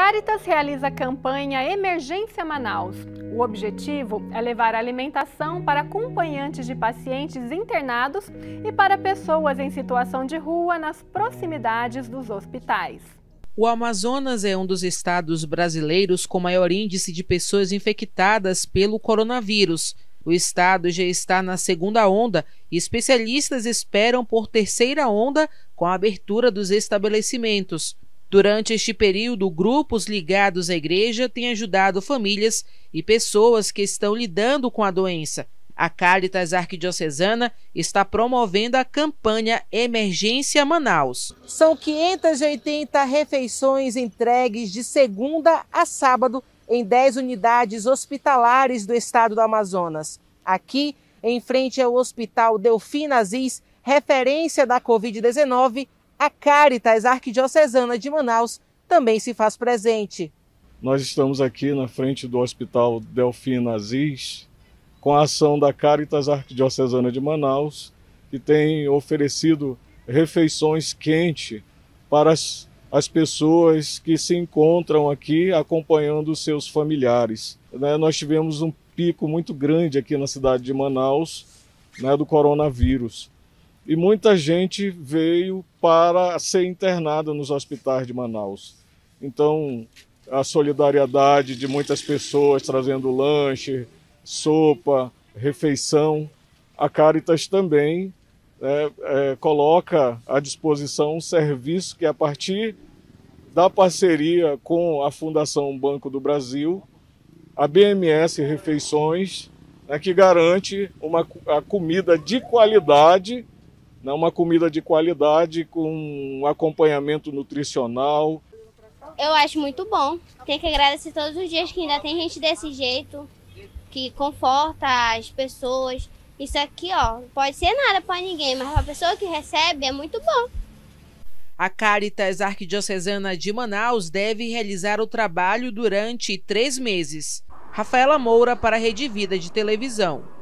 Caritas realiza a campanha Emergência Manaus. O objetivo é levar alimentação para acompanhantes de pacientes internados e para pessoas em situação de rua nas proximidades dos hospitais. O Amazonas é um dos estados brasileiros com maior índice de pessoas infectadas pelo coronavírus. O estado já está na segunda onda e especialistas esperam por terceira onda com a abertura dos estabelecimentos. Durante este período, grupos ligados à igreja têm ajudado famílias e pessoas que estão lidando com a doença. A Caritas Arquidiocesana está promovendo a campanha Emergência Manaus. São 580 refeições entregues de segunda a sábado em 10 unidades hospitalares do estado do Amazonas. Aqui, em frente ao Hospital Delfim Aziz, referência da Covid-19, a Caritas Arquidiocesana de Manaus também se faz presente. Nós estamos aqui na frente do Hospital Delfina Aziz, com a ação da Caritas Arquidiocesana de Manaus, que tem oferecido refeições quentes para as, as pessoas que se encontram aqui acompanhando seus familiares. Né, nós tivemos um pico muito grande aqui na cidade de Manaus né, do coronavírus e muita gente veio para ser internada nos hospitais de Manaus. Então, a solidariedade de muitas pessoas trazendo lanche, sopa, refeição, a Caritas também é, é, coloca à disposição um serviço que, a partir da parceria com a Fundação Banco do Brasil, a BMS Refeições, né, que garante uma, a comida de qualidade né, uma comida de qualidade com acompanhamento nutricional. Eu acho muito bom. Tem que agradecer todos os dias que ainda tem gente desse jeito, que conforta as pessoas. Isso aqui, ó, pode ser nada para ninguém, mas para a pessoa que recebe é muito bom. A Caritas Arquidiocesana de Manaus deve realizar o trabalho durante três meses. Rafaela Moura para a Rede Vida de Televisão.